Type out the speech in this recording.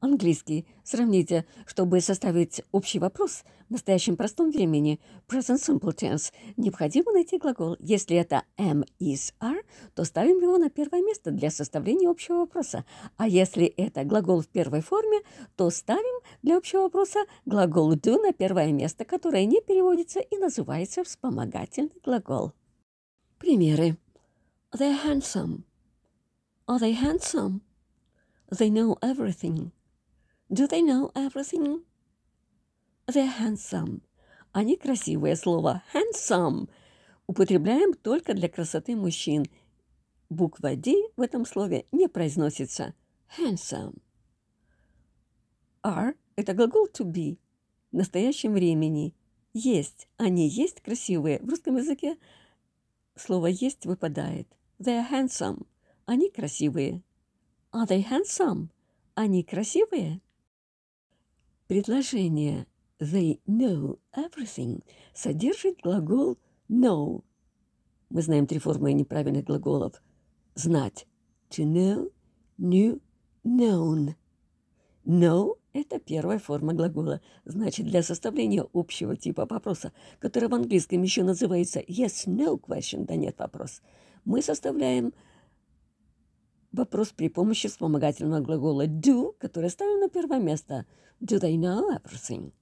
Английский. Сравните, чтобы составить общий вопрос в настоящем простом времени, present simple tense, необходимо найти глагол. Если это am, is, are, то ставим его на первое место для составления общего вопроса. А если это глагол в первой форме, то ставим для общего вопроса глагол do на первое место, которое не переводится и называется вспомогательный глагол. Примеры. They're handsome. Are they handsome? They know everything. Do they know everything? They're handsome. Они красивые слова. Handsome. Употребляем только для красоты мужчин. Буква D в этом слове не произносится. Handsome. Are – это глагол to be в настоящем времени. Есть. Они есть красивые. В русском языке слово «есть» выпадает. They are handsome. Они красивые. Are they handsome? Они красивые? Предложение «they know everything» содержит глагол «know». Мы знаем три формы неправильных глаголов «знать» – «to know», «knew», «known». «Know» – это первая форма глагола, значит, для составления общего типа вопроса, который в английском еще называется «yes-no question» – «да нет вопрос», мы составляем – вопрос при помощи вспомогательного глагола do, который ставим на первое место. Do they know everything?